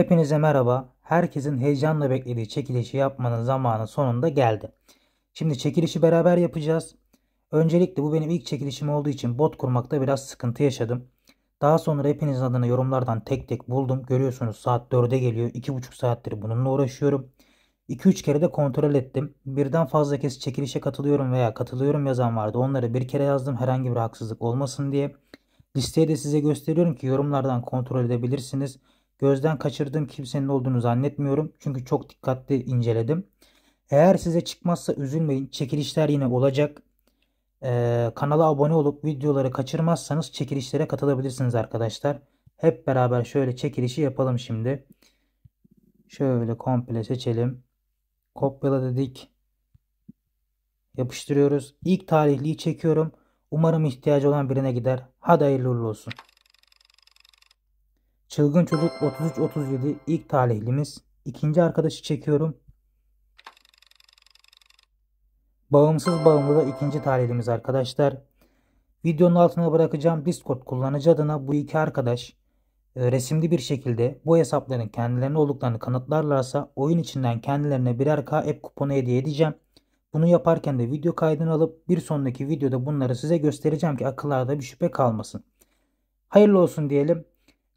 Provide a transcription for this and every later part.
Hepinize merhaba. Herkesin heyecanla beklediği çekilişi yapmanın zamanı sonunda geldi. Şimdi çekilişi beraber yapacağız. Öncelikle bu benim ilk çekilişim olduğu için bot kurmakta biraz sıkıntı yaşadım. Daha sonra hepinizin adını yorumlardan tek tek buldum. Görüyorsunuz saat 4'e geliyor. 2,5 saattir bununla uğraşıyorum. 2-3 kere de kontrol ettim. Birden fazla kez çekilişe katılıyorum veya katılıyorum yazan vardı. Onları bir kere yazdım herhangi bir haksızlık olmasın diye. Listeyi de size gösteriyorum ki yorumlardan kontrol edebilirsiniz. Gözden kaçırdığım kimsenin olduğunu zannetmiyorum. Çünkü çok dikkatli inceledim. Eğer size çıkmazsa üzülmeyin. Çekilişler yine olacak. Ee, kanala abone olup videoları kaçırmazsanız çekilişlere katılabilirsiniz arkadaşlar. Hep beraber şöyle çekilişi yapalım şimdi. Şöyle komple seçelim. Kopyala dedik. Yapıştırıyoruz. İlk tarihliği çekiyorum. Umarım ihtiyacı olan birine gider. Hadi hayırlı olsun. Çılgın Çocuk 33-37 ilk talihlimiz. İkinci arkadaşı çekiyorum. Bağımsız bağımlı da ikinci talihlimiz arkadaşlar. Videonun altına bırakacağım Discord kullanıcı adına bu iki arkadaş e, resimli bir şekilde bu hesapların kendilerine olduklarını kanıtlarlarsa oyun içinden kendilerine birer K app kuponu hediye edeceğim. Bunu yaparken de video kaydını alıp bir sonraki videoda bunları size göstereceğim ki akıllarda bir şüphe kalmasın. Hayırlı olsun diyelim.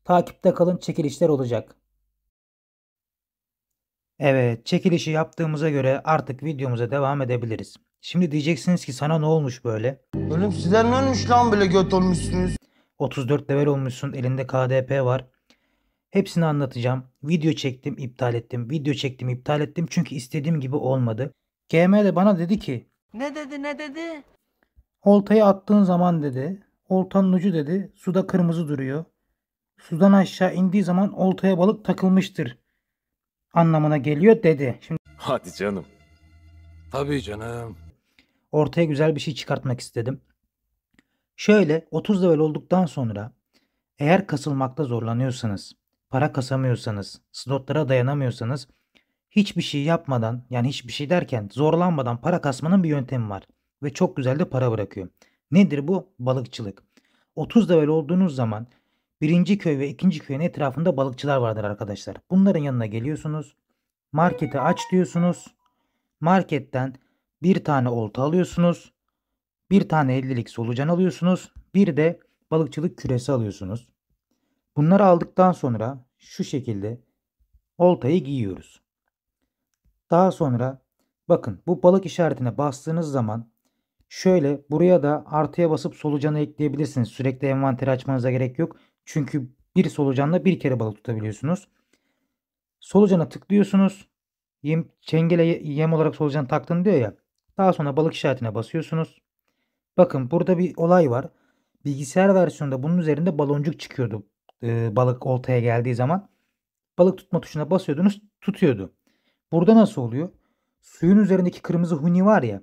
Takipte kalın çekilişler olacak. Evet çekilişi yaptığımıza göre artık videomuza devam edebiliriz. Şimdi diyeceksiniz ki sana ne olmuş böyle? Oğlum sizler ne olmuş lan böyle göt olmuşsunuz? 34 level olmuşsun elinde KDP var. Hepsini anlatacağım. Video çektim iptal ettim. Video çektim iptal ettim çünkü istediğim gibi olmadı. GM de bana dedi ki. Ne dedi ne dedi? Oltayı attığın zaman dedi. Oltanın ucu dedi suda kırmızı duruyor sudan aşağı indiği zaman oltaya balık takılmıştır anlamına geliyor dedi. Şimdi Hadi canım. Tabii canım. Ortaya güzel bir şey çıkartmak istedim. Şöyle 30 level olduktan sonra eğer kasılmakta zorlanıyorsanız, para kasamıyorsanız, slotlara dayanamıyorsanız hiçbir şey yapmadan yani hiçbir şey derken zorlanmadan para kasmanın bir yöntemi var. Ve çok güzel de para bırakıyor. Nedir bu? Balıkçılık. 30 level olduğunuz zaman Birinci köy ve ikinci köyün etrafında balıkçılar vardır arkadaşlar. Bunların yanına geliyorsunuz. Marketi aç diyorsunuz. Marketten bir tane olta alıyorsunuz. Bir tane 50'lik solucan alıyorsunuz. Bir de balıkçılık küresi alıyorsunuz. Bunları aldıktan sonra şu şekilde oltayı giyiyoruz. Daha sonra bakın bu balık işaretine bastığınız zaman şöyle buraya da artıya basıp solucanı ekleyebilirsiniz. Sürekli envanteri açmanıza gerek yok. Çünkü bir solucanla bir kere balık tutabiliyorsunuz. Solucana tıklıyorsunuz. Yem, çengele yem olarak solucan taktın diyor ya. Daha sonra balık işaretine basıyorsunuz. Bakın burada bir olay var. Bilgisayar versiyonunda bunun üzerinde baloncuk çıkıyordu. Ee, balık oltaya geldiği zaman. Balık tutma tuşuna basıyordunuz tutuyordu. Burada nasıl oluyor? Suyun üzerindeki kırmızı huni var ya.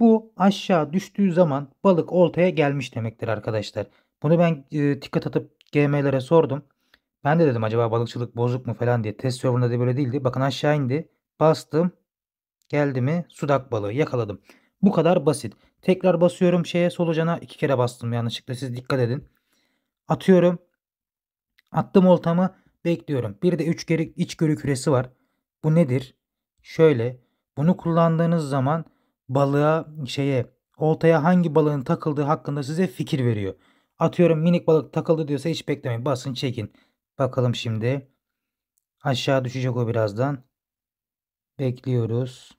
Bu aşağı düştüğü zaman balık oltaya gelmiş demektir arkadaşlar. Bunu ben e, dikkat atıp GM'lere sordum. Ben de dedim acaba balıkçılık bozuk mu falan diye. Test serverında da böyle değildi. Bakın aşağı indi. Bastım. Geldi mi? Sudak balığı yakaladım. Bu kadar basit. Tekrar basıyorum şeye solucana. iki kere bastım yanlışlıkla. Siz dikkat edin. Atıyorum. Attım oltamı. Bekliyorum. Bir de üç iç içgörü küresi var. Bu nedir? Şöyle. Bunu kullandığınız zaman balığa şeye oltaya hangi balığın takıldığı hakkında size fikir veriyor. Atıyorum minik balık takıldı diyorsa hiç beklemeyin. Basın çekin. Bakalım şimdi. Aşağı düşecek o birazdan. Bekliyoruz.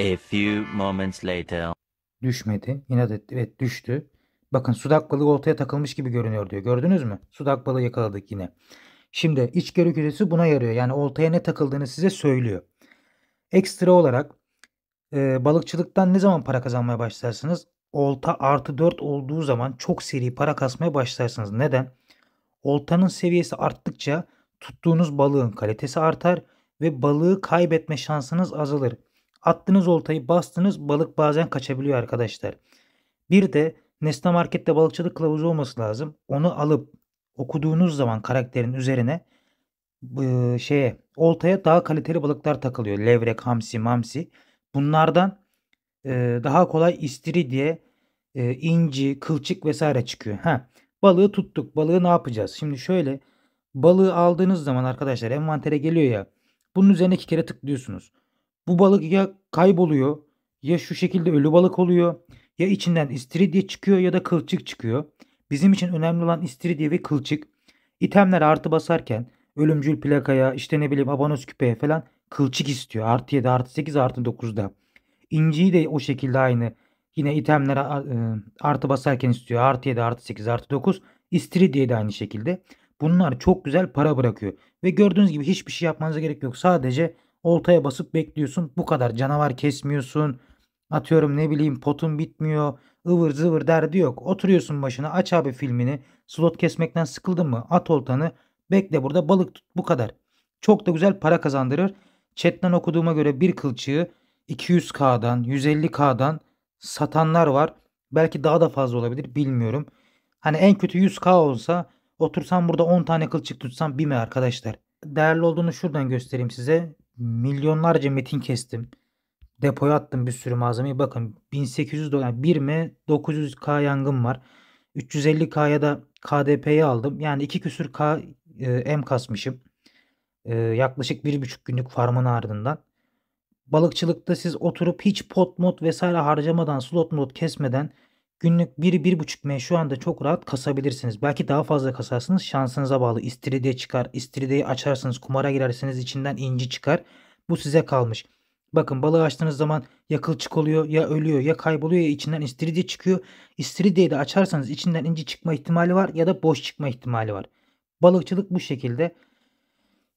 A few moments later. Düşmedi. İnat etti. Evet düştü. Bakın sudak balığı oltaya takılmış gibi görünüyor diyor. Gördünüz mü? Sudak balığı yakaladık yine. Şimdi içgörü küresi buna yarıyor. Yani oltaya ne takıldığını size söylüyor. Ekstra olarak e, balıkçılıktan ne zaman para kazanmaya başlarsınız? olta artı 4 olduğu zaman çok seri para kasmaya başlarsınız. Neden? Oltanın seviyesi arttıkça tuttuğunuz balığın kalitesi artar ve balığı kaybetme şansınız azalır. Attığınız oltayı bastınız balık bazen kaçabiliyor arkadaşlar. Bir de Nesne Market'te balıkçılık kılavuzu olması lazım. Onu alıp okuduğunuz zaman karakterin üzerine e, şeye oltaya daha kaliteli balıklar takılıyor. Levrek, hamsi, mamsi. Bunlardan e, daha kolay istiridye, e, inci, kılçık vesaire çıkıyor. Ha, balığı tuttuk. Balığı ne yapacağız? Şimdi şöyle balığı aldığınız zaman arkadaşlar envantere geliyor ya. Bunun üzerine iki kere tıklıyorsunuz. Bu balık ya kayboluyor ya şu şekilde ölü balık oluyor ya içinden istiridye çıkıyor ya da kılçık çıkıyor. Bizim için önemli olan istiridye ve kılçık. İtemler artı basarken ölümcül plakaya işte ne bileyim abanoz küpeye falan kılçık istiyor. Artı 7 artı 8 artı 9'da inciyi de o şekilde aynı. Yine itemlere e, artı basarken istiyor. Artı 7, artı 8, artı 9. diye de aynı şekilde. Bunlar çok güzel para bırakıyor. Ve gördüğünüz gibi hiçbir şey yapmanıza gerek yok. Sadece oltaya basıp bekliyorsun. Bu kadar canavar kesmiyorsun. Atıyorum ne bileyim potun bitmiyor. ıvır zıvır derdi yok. Oturuyorsun başına aç abi filmini. Slot kesmekten sıkıldın mı? At oltanı. Bekle burada balık tut. Bu kadar. Çok da güzel para kazandırır. Chatten okuduğuma göre bir kılçığı 200K'dan, 150K'dan satanlar var. Belki daha da fazla olabilir bilmiyorum. Hani en kötü 100K olsa otursam burada 10 tane kılçık tutsam bir mi arkadaşlar? Değerli olduğunu şuradan göstereyim size. Milyonlarca metin kestim. Depoya attım bir sürü malzemeyi. Bakın 1800 dolar yani 1 mi 900K yangın var. 350K'ya da KDP'yi aldım. Yani 2 küsür K e, M kasmışım. E, yaklaşık 1,5 günlük farmın ardından. Balıkçılıkta siz oturup hiç pot mod vesaire harcamadan slot mod kesmeden günlük 1-1,5 M şu anda çok rahat kasabilirsiniz. Belki daha fazla kasarsınız şansınıza bağlı. İstiridye çıkar. İstiridyeyi açarsınız. Kumara girersiniz. içinden inci çıkar. Bu size kalmış. Bakın balığı açtığınız zaman ya kılçık oluyor ya ölüyor ya kayboluyor ya içinden istiridye çıkıyor. İstiridyeyi de açarsanız içinden inci çıkma ihtimali var ya da boş çıkma ihtimali var. Balıkçılık bu şekilde.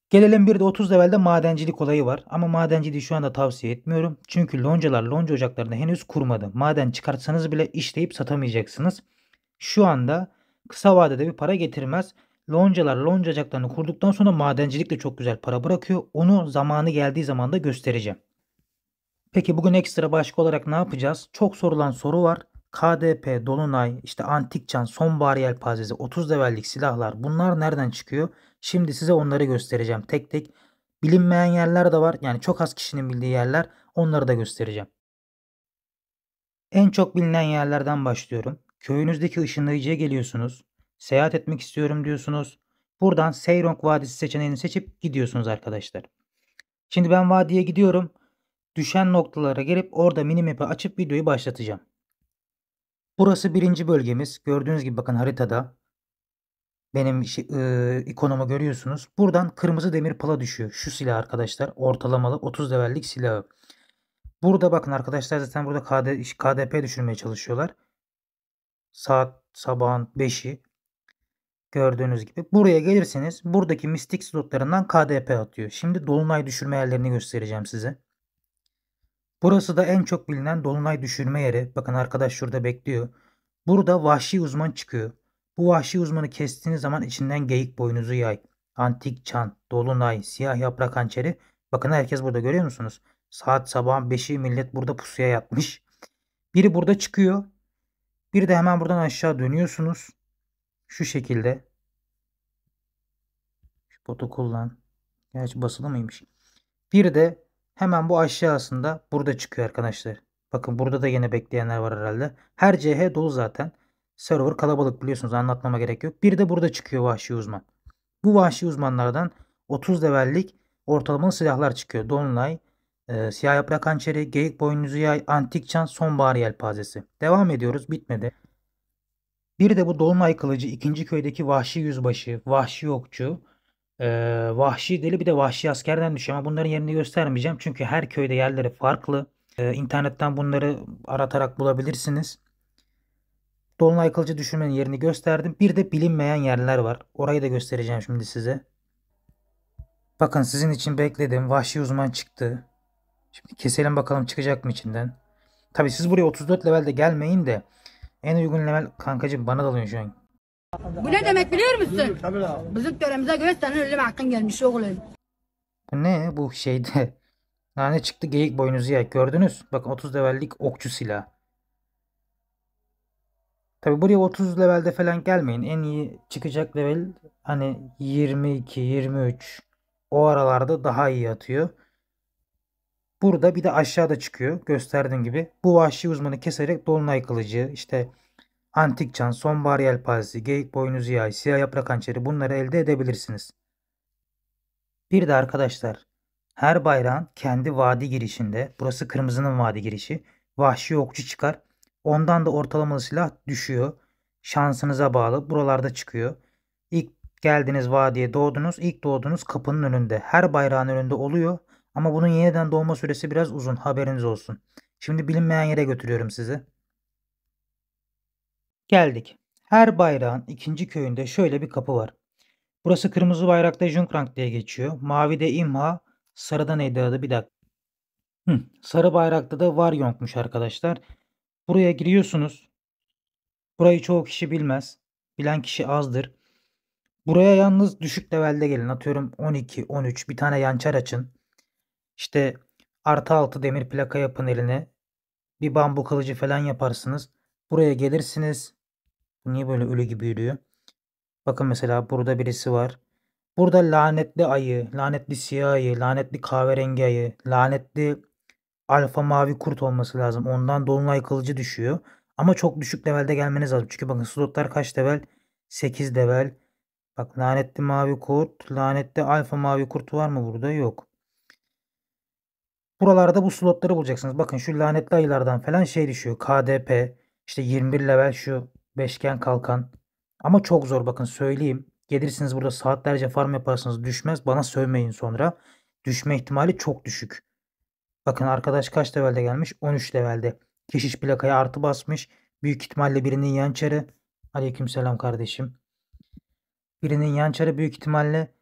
Gelelim bir de 30 levelde madencilik olayı var. Ama madenciliği şu anda tavsiye etmiyorum. Çünkü loncalar lonca ocaklarını henüz kurmadı. Maden çıkartsanız bile işleyip satamayacaksınız. Şu anda kısa vadede bir para getirmez. Loncalar lonca ocaklarını kurduktan sonra madencilik de çok güzel para bırakıyor. Onu zamanı geldiği zaman da göstereceğim. Peki bugün ekstra başka olarak ne yapacağız? Çok sorulan soru var. KDP, Dolunay, işte son Sonbahar pazesi, 30 levellik silahlar bunlar nereden çıkıyor? Şimdi size onları göstereceğim tek tek. Bilinmeyen yerler de var. Yani çok az kişinin bildiği yerler. Onları da göstereceğim. En çok bilinen yerlerden başlıyorum. Köyünüzdeki ışınlayıcıya geliyorsunuz. Seyahat etmek istiyorum diyorsunuz. Buradan Seyrong Vadisi seçeneğini seçip gidiyorsunuz arkadaşlar. Şimdi ben vadiye gidiyorum. Düşen noktalara gelip orada minimapı açıp videoyu başlatacağım. Burası birinci bölgemiz. Gördüğünüz gibi bakın haritada benim şey, e, ikonumu görüyorsunuz. Buradan kırmızı demir pala düşüyor. Şu silah arkadaşlar ortalamalı 30 levellik silahı. Burada bakın arkadaşlar zaten burada KD, KDP düşürmeye çalışıyorlar. Saat sabahın 5'i gördüğünüz gibi. Buraya gelirseniz buradaki mistik slotlarından KDP atıyor. Şimdi dolunay düşürme yerlerini göstereceğim size. Burası da en çok bilinen dolunay düşürme yeri. Bakın arkadaş şurada bekliyor. Burada vahşi uzman çıkıyor. Bu vahşi uzmanı kestiğiniz zaman içinden geyik boynuzu yay, antik çan, dolunay, siyah yaprak hançeri. Bakın herkes burada görüyor musunuz? Saat sabahın 5'i millet burada pusuya yatmış. Biri burada çıkıyor. Bir de hemen buradan aşağı dönüyorsunuz. Şu şekilde. Şu botu kullan. Gerçi basılı mıymış? Bir de hemen bu aşağısında burada çıkıyor arkadaşlar. Bakın burada da yine bekleyenler var herhalde. Her CH dolu zaten. Server kalabalık biliyorsunuz anlatmama gerek yok. Bir de burada çıkıyor vahşi uzman. Bu vahşi uzmanlardan 30 levellik ortalamalı silahlar çıkıyor. donlay e, siyah yaprak hançeri, geyik boynuzu yay, antik çan, sonbahar yelpazesi. Devam ediyoruz bitmedi. Bir de bu Dolunay Kılıcı ikinci köydeki vahşi yüzbaşı, vahşi okçu, e, vahşi deli bir de vahşi askerden düşüyor. Ama bunların yerini göstermeyeceğim çünkü her köyde yerleri farklı. E, internetten bunları aratarak bulabilirsiniz. Dolunay kılıcı düşürmenin yerini gösterdim. Bir de bilinmeyen yerler var. Orayı da göstereceğim şimdi size. Bakın sizin için bekledim. Vahşi uzman çıktı. Şimdi keselim bakalım çıkacak mı içinden. Tabi siz buraya 34 levelde gelmeyin de en uygun level kankacım bana dalıyor şu an. Bu ne demek biliyor musun? Bizim töremize göre senin ölüm hakkın gelmiş oğlum. ne bu şeyde? Nane çıktı geyik boynuzu ya gördünüz. Bakın 30 levellik okçu silah. Tabi buraya 30 levelde falan gelmeyin. En iyi çıkacak level hani 22, 23 o aralarda daha iyi atıyor. Burada bir de aşağıda çıkıyor gösterdiğim gibi. Bu vahşi uzmanı keserek dolunay kılıcı, işte antik çan, sonbahar yelpazesi, geyik boynuzu yağı, siyah yaprak hançeri bunları elde edebilirsiniz. Bir de arkadaşlar her bayrağın kendi vadi girişinde, burası kırmızının vadi girişi, vahşi okçu çıkar. Ondan da ortalamalı silah düşüyor. Şansınıza bağlı. Buralarda çıkıyor. İlk geldiniz vadiye doğdunuz. İlk doğdunuz kapının önünde. Her bayrağın önünde oluyor. Ama bunun yeniden doğma süresi biraz uzun. Haberiniz olsun. Şimdi bilinmeyen yere götürüyorum sizi. Geldik. Her bayrağın ikinci köyünde şöyle bir kapı var. Burası kırmızı bayrakta Junkrank diye geçiyor. Mavide İmha, sarıda neydi adı bir dakika. Hı, sarı bayrakta da Varyong'muş arkadaşlar. Buraya giriyorsunuz. Burayı çoğu kişi bilmez. Bilen kişi azdır. Buraya yalnız düşük levelde gelin. Atıyorum 12, 13 bir tane yançar açın. İşte artı altı demir plaka yapın eline. Bir bambu kılıcı falan yaparsınız. Buraya gelirsiniz. niye böyle ölü gibi yürüyor? Bakın mesela burada birisi var. Burada lanetli ayı, lanetli siyah ayı, lanetli kahverengi ayı, lanetli alfa mavi kurt olması lazım. Ondan dolunay kılıcı düşüyor. Ama çok düşük levelde gelmeniz lazım. Çünkü bakın slotlar kaç level? 8 level. Bak lanetli mavi kurt. Lanetli alfa mavi kurt var mı burada? Yok. Buralarda bu slotları bulacaksınız. Bakın şu lanetli ayılardan falan şey düşüyor. KDP. işte 21 level şu beşgen kalkan. Ama çok zor bakın söyleyeyim. Gelirsiniz burada saatlerce farm yaparsınız düşmez. Bana sövmeyin sonra. Düşme ihtimali çok düşük. Bakın arkadaş kaç levelde gelmiş? 13 levelde. Keşiş plakaya artı basmış. Büyük ihtimalle birinin yançarı. çarı. Aleykümselam kardeşim. Birinin yançarı büyük ihtimalle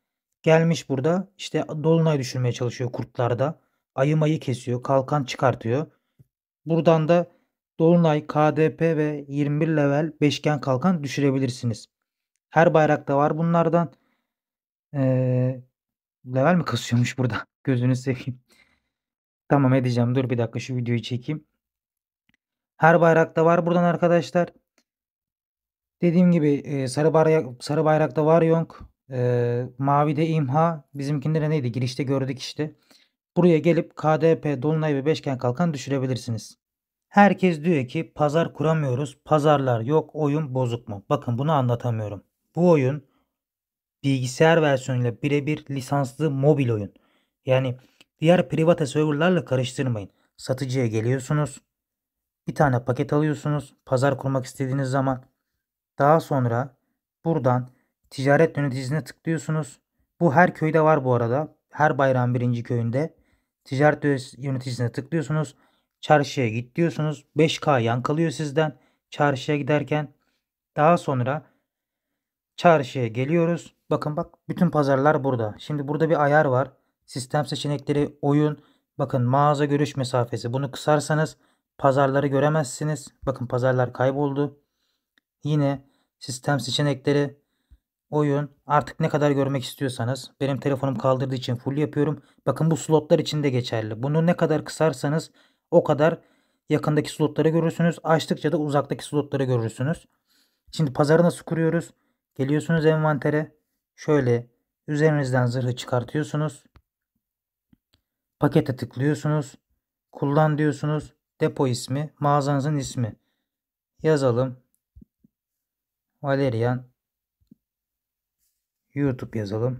gelmiş burada. İşte dolunay düşürmeye çalışıyor kurtlarda. Ayı mayı kesiyor. Kalkan çıkartıyor. Buradan da Dolunay, KDP ve 21 level beşgen kalkan düşürebilirsiniz. Her bayrakta var bunlardan. Ee, level mi kasıyormuş burada? Gözünü seveyim. Tamam edeceğim. Dur bir dakika şu videoyu çekeyim. Her bayrakta var buradan arkadaşlar. Dediğim gibi e, sarı, bayrak, sarı bayrakta var yonk. E, mavi de imha. Bizimkinde de neydi? Girişte gördük işte. Buraya gelip KDP, Dolunay ve Beşgen Kalkan düşürebilirsiniz. Herkes diyor ki pazar kuramıyoruz, pazarlar yok, oyun bozuk mu? Bakın bunu anlatamıyorum. Bu oyun bilgisayar versiyonuyla birebir lisanslı mobil oyun. Yani Diğer private serverlarla karıştırmayın. Satıcıya geliyorsunuz. Bir tane paket alıyorsunuz pazar kurmak istediğiniz zaman. Daha sonra buradan ticaret yöneticisine tıklıyorsunuz. Bu her köyde var bu arada. Her bayram birinci köyünde. Ticaret yöneticisine tıklıyorsunuz. Çarşıya git diyorsunuz. 5K yankalıyor sizden. Çarşıya giderken. Daha sonra çarşıya geliyoruz. Bakın bak bütün pazarlar burada. Şimdi burada bir ayar var. Sistem seçenekleri, oyun, bakın mağaza görüş mesafesi. Bunu kısarsanız pazarları göremezsiniz. Bakın pazarlar kayboldu. Yine sistem seçenekleri, oyun artık ne kadar görmek istiyorsanız benim telefonum kaldırdığı için full yapıyorum. Bakın bu slotlar için de geçerli. Bunu ne kadar kısarsanız o kadar yakındaki slotları görürsünüz. Açtıkça da uzaktaki slotları görürsünüz. Şimdi pazarı nasıl kuruyoruz? Geliyorsunuz envantere. Şöyle üzerinizden zırhı çıkartıyorsunuz. Pakete tıklıyorsunuz. Kullan diyorsunuz. Depo ismi, mağazanızın ismi. Yazalım. Valerian YouTube yazalım.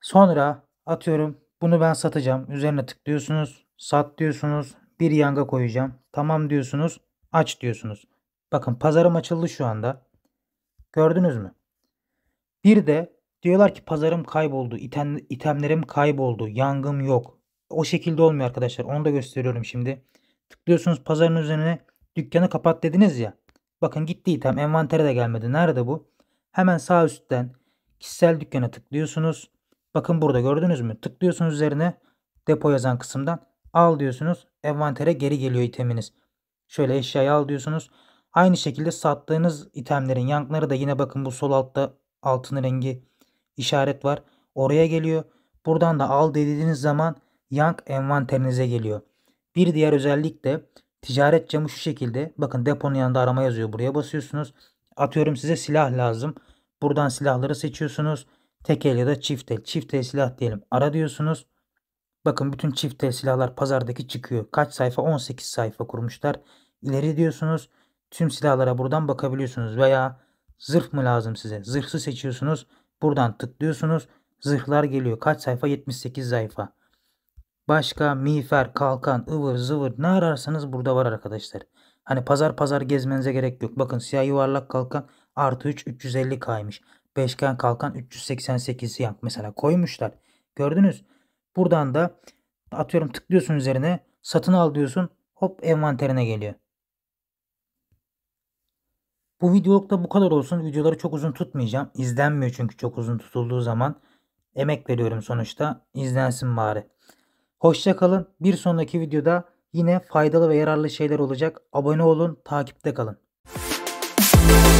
Sonra atıyorum bunu ben satacağım. Üzerine tıklıyorsunuz. Sat diyorsunuz. Bir yanga koyacağım. Tamam diyorsunuz. Aç diyorsunuz. Bakın pazarım açıldı şu anda. Gördünüz mü? Bir de Diyorlar ki pazarım kayboldu, iten, itemlerim kayboldu, yangım yok. O şekilde olmuyor arkadaşlar. Onu da gösteriyorum şimdi. Tıklıyorsunuz pazarın üzerine dükkanı kapat dediniz ya. Bakın gitti item envantere de gelmedi. Nerede bu? Hemen sağ üstten kişisel dükkana tıklıyorsunuz. Bakın burada gördünüz mü? Tıklıyorsunuz üzerine depo yazan kısımdan al diyorsunuz. Envantere geri geliyor iteminiz. Şöyle eşyayı al diyorsunuz. Aynı şekilde sattığınız itemlerin yankları da yine bakın bu sol altta altın rengi işaret var. Oraya geliyor. Buradan da al dediğiniz zaman Yank envanterinize geliyor. Bir diğer özellik de ticaret camı şu şekilde. Bakın deponun yanında arama yazıyor. Buraya basıyorsunuz. Atıyorum size silah lazım. Buradan silahları seçiyorsunuz. Tek el ya da çift el. Çift el silah diyelim. Ara diyorsunuz. Bakın bütün çift el silahlar pazardaki çıkıyor. Kaç sayfa? 18 sayfa kurmuşlar. İleri diyorsunuz. Tüm silahlara buradan bakabiliyorsunuz. Veya zırh mı lazım size? Zırhsı seçiyorsunuz. Buradan tıklıyorsunuz. Zırhlar geliyor. Kaç sayfa? 78 sayfa. Başka miğfer, kalkan, ıvır zıvır ne ararsanız burada var arkadaşlar. Hani pazar pazar gezmenize gerek yok. Bakın siyah yuvarlak kalkan artı 3 350 kaymış. Beşgen kalkan 388 yank mesela koymuşlar. Gördünüz. Buradan da atıyorum tıklıyorsun üzerine satın al diyorsun hop envanterine geliyor. Bu videolukta bu kadar olsun. Videoları çok uzun tutmayacağım. İzlenmiyor çünkü çok uzun tutulduğu zaman. Emek veriyorum sonuçta. İzlensin bari. Hoşçakalın. Bir sonraki videoda yine faydalı ve yararlı şeyler olacak. Abone olun, takipte kalın.